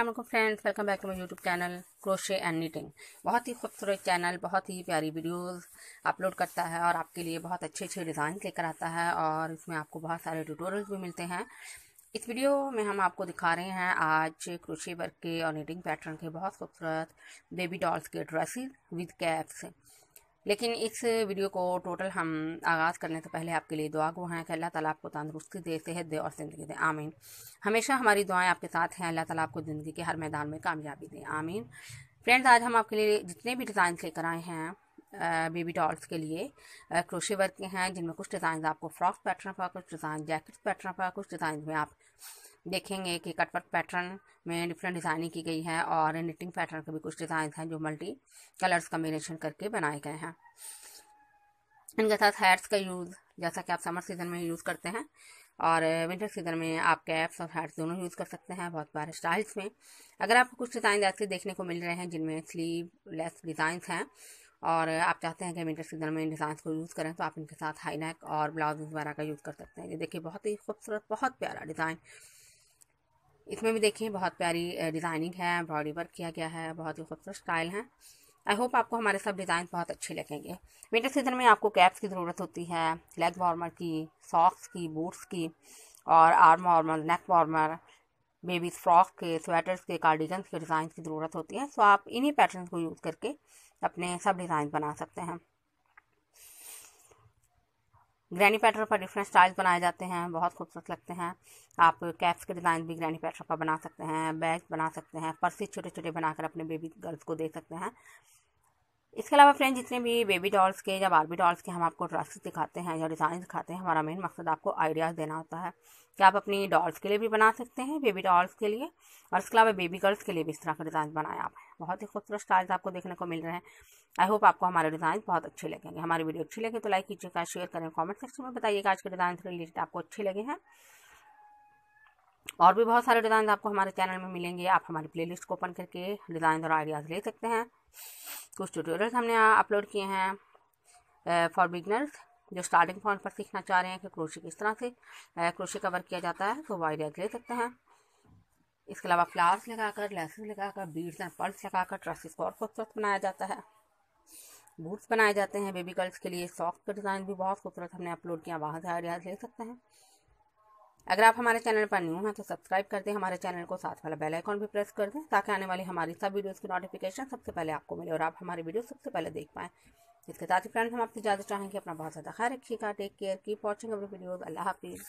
Allah friends welcome back to my YouTube channel crochet and knitting बहुत ही खूबसूरत channel बहुत ही प्यारी वीडियोस अपलोड करता है और आपके लिए बहुत अच्छे अच्छे डिज़ाइन लेकर आता है और इसमें आपको बहुत सारे ट्यूटोरियल्स भी मिलते हैं इस वीडियो में हम आपको दिखा रहे हैं आज क्रोशे वर्क के और नीटिंग पैटर्न के बहुत खूबसूरत बेबी डॉल्स के ड्रेसिस विद कैप्स लेकिन इस वीडियो को टोटल हम आगाज़ करने से पहले आपके लिए दुआ गुआ हैं कि अल्लाह ताला आपको तंदुरुस्ती दे सेहत दे और ज़िंदगी दे आमीन हमेशा हमारी दुआएं आपके साथ हैं अल्लाह ताला आपको ज़िंदगी के हर मैदान में कामयाबी दे आमीन फ्रेंड्स आज हम आपके लिए जितने भी डिज़ाइन लेकर आए हैं बेबी डॉल्स के लिए क्रोशे वर्क के हैं जिनमें कुछ डिज़ाइन आपको फ्रॉक पैटर्न पर कुछ डिज़ाइन जैकेट पैटर्न पर कुछ डिज़ाइन में आप देखेंगे कि कटवर्क पैटर्न में डिफरेंट डिज़ाइनिंग की गई है और निटिंग पैटर्न के भी कुछ डिज़ाइन हैं जो मल्टी कलर्स कम्बिनेशन करके बनाए गए हैं इनके साथ हेड्स का यूज़ जैसा कि आप समर सीज़न में यूज़ करते हैं और विंटर सीजन में आप कैप्स और हेड्स दोनों यूज़ कर सकते हैं बहुत बार स्टाइल्स में अगर आपको कुछ डिज़ाइन ऐसे देखने को मिल रहे हैं जिनमें स्लीव लेस डिज़ाइंस हैं और आप चाहते हैं कि विंटर सीजन में इन डिज़ाइंस को यूज़ करें तो आप इनके साथ हाई नेक और ब्लाउज वगैरह का यूज़ कर सकते हैं ये देखिए बहुत ही खूबसूरत बहुत प्यारा डिज़ाइन इसमें भी देखिए बहुत प्यारी डिज़ाइनिंग है एम्ब्रॉयडरी वर्क किया गया है बहुत ही खूबसूरत स्टाइल है आई होप आपको हमारे सब डिज़ाइन बहुत अच्छे लगेंगे विंटर सीजन में आपको कैप्स की ज़रूरत होती है लेग वार्मर की सॉक्स की बूट्स की और arm warmer neck warmer babies frock के स्वेटर्स के कार्डिगन्स के डिज़ाइन की ज़रूरत होती है सो आप इन्हीं पैटर्न को यूज़ करके अपने सब डिज़ाइन बना सकते हैं ग्रैनी पैटर्न पर डिफरेंट स्टाइल्स बनाए जाते हैं बहुत खूबसूरत लगते हैं आप कैप्स के डिज़ाइन भी ग्रैनी पैटर्न पर बना सकते हैं बैग बना सकते हैं पर्सेज छोटे छोटे बनाकर अपने बेबी गर्ल्स को दे सकते हैं इसके अलावा फ्रेंड जितने भी बेबी डॉल्स के या बारबी डॉल्स के हम आपको ड्रेस दिखाते हैं या डिज़ाइन दिखाते हैं हमारा मेन मकसद आपको आइडियाज़ देना होता है कि आप अपनी डॉल्स के लिए भी बना सकते हैं बेबी डॉल्स के लिए और इसके अलावा बेबी गर्ल्स के लिए भी इस तरह के डिज़ाइन बनाए आप बहुत ही खूबसूरत स्टाइल्स आपको देखने को मिल रहे हैं आई होप आपको हमारे डिज़ाइन बहुत अच्छे लगेंगे हमारी वीडियो अच्छी लगे तो लाइक कीजिएगा शेयर करें कॉमेंट सेक्शन में बताइएगा आज के डिज़ाइन से रिलेटेड आपको अच्छे लगे हैं और भी बहुत सारे डिज़ाइन आपको हमारे चैनल में मिलेंगे आप हमारी प्लेलिस्ट को ओपन करके डिज़ाइन और आइडियाज़ ले सकते हैं कुछ ट्यूटोरियल्स हमने अपलोड किए हैं फॉर बिगनर्स जो स्टार्टिंग पॉइंट पर सीखना चाह रहे हैं कि क्रोशी किस तरह से क्रोशी कवर किया जाता है तो वो आइडियाज ले सकते हैं इसके अलावा फ्लावर्स लगाकर लेसेस लगाकर बीड्स एंड पर्ल्स लगाकर ट्रसेस को और खूबसूरत बनाया जाता है बूट्स बनाए जाते हैं बेबी गर्ल्स के लिए सॉक्स डिज़ाइन भी बहुत खूबसूरत हमने अपलोड किया वहाँ से आइडियाज ले सकते हैं अगर आप हमारे चैनल पर न्यू हैं तो सब्सक्राइब कर दें हमारे चैनल को साथ वाला बेल आइकॉन भी प्रेस कर दें ताकि आने वाली हमारी सब वीडियोस की नोटिफिकेशन सबसे पहले आपको मिले और आप हमारी वीडियो सबसे पहले देख पाएँ इसके साथ ही फ्रेंड्स हम आपसे ज़्यादा चाहेंगे अपना बहुत ज़्यादा ख्याल रखिएगा take care keep watching our अल्लाह हाफिज़